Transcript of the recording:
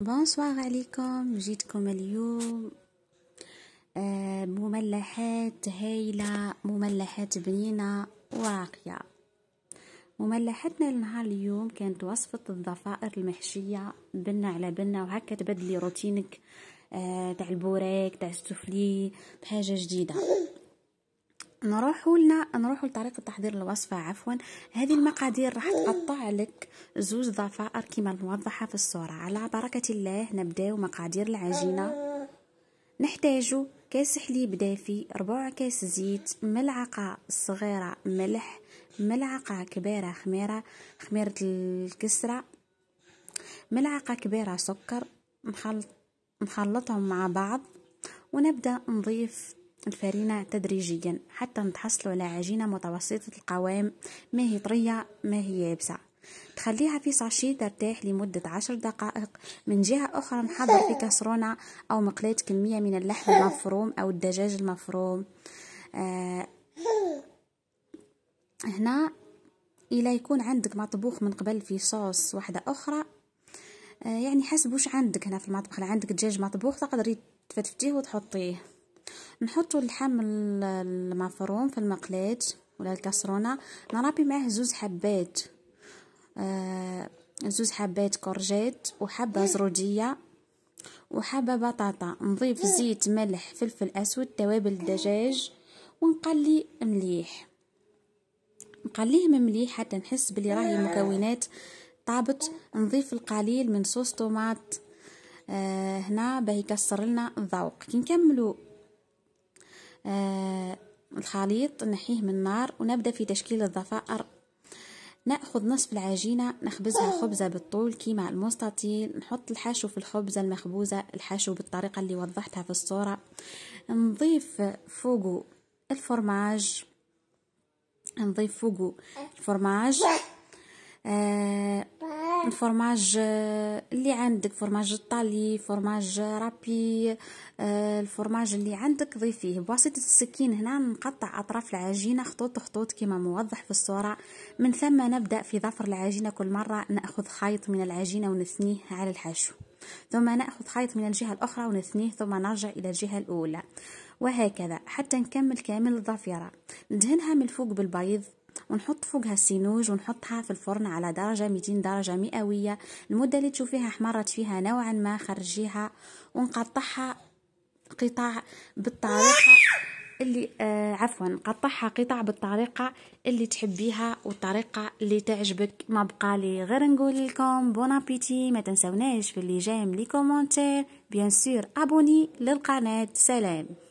بونسوار عليكم جيتكم اليوم مملحات هايلة مملحات بنينة وراقية مملحتنا لنهار اليوم كانت وصفة الضفائر المحشية بنة على بنة وهكا تبدلي روتينك تاع البوراك تاع السفلي بحاجة جديدة نروحوا لنا نروحوا لطريقه تحضير الوصفه عفوا هذه المقادير راح طيب. تقطع لك زوج ضفائر كما الموضحه في الصوره على بركه الله نبداو مقادير العجينه آه. نحتاج كاس حليب دافي ربع كاس زيت ملعقه صغيره ملح ملعقه كبيره خميره خميره الكسره ملعقه كبيره سكر نخلطهم مع بعض ونبدا نضيف الفرينة تدريجيا حتى نتحصلوا على عجينة متوسطة القوام ما هي طرية ما هي يابسة تخليها في ساشي ترتاح لمدة عشر دقائق من جهة أخرى نحضر في كسرونة أو مقلاة كمية من اللحم المفروم أو الدجاج المفروم آه هنا إلا يكون عندك مطبوخ من قبل في صوص واحدة أخرى آه يعني حسب وش عندك هنا في المطبخ لو عندك دجاج مطبوخ تقدري تفتفتيه وتحطيه نحطو اللحم المفروم في المقلاة ولا الكسرونه نربي معاه زوز حبات آه زوز حبات كورجيت وحبه زروديه وحبه بطاطا نضيف زيت ملح فلفل اسود توابل الدجاج ونقلي مليح نقليه مليح حتى نحس بلي راهي المكونات طابت نضيف القليل من صوص طوماط آه هنا باه يكسر لنا الذوق كي نكملوا آه، الخليط نحيه من النار ونبدأ في تشكيل الضفائر نأخذ نصف العجينة نخبزها خبزة بالطول كيما المستطيل نحط الحشو في الخبزة المخبوزة الحشو بالطريقة اللي وضحتها في الصورة نضيف فوقه الفرماج نضيف فوقه الفرماج آه الفرماج euh, اللي عندك فرماج الطالي فرماج رابي euh, الفرماج اللي عندك ضيفيه بواسطة السكين هنا نقطع أطراف العجينة خطوط خطوط كما موضح في الصورة من ثم نبدأ في ظفر العجينة كل مرة نأخذ خيط من العجينة ونثنيه على الحشو ثم نأخذ خيط من الجهة الأخرى ونثنيه ثم نرجع إلى الجهة الأولى وهكذا حتى نكمل كامل الظفيرة ندهنها من الفوق بالبيض ونحط فوقها السينوج ونحطها في الفرن على درجة 200 درجة مئوية المدة اللي تشوفيها احمرت فيها نوعا ما خرجيها ونقطعها قطع بالطريقة اللي آه عفوا قطعها قطع بالطريقه اللي تحبيها والطريقه اللي تعجبك ما بقى لي غير نقول لكم بون ابيتي ما تنسوناش في اللي جاي لي كومونتير بيان سور ابوني للقناه سلام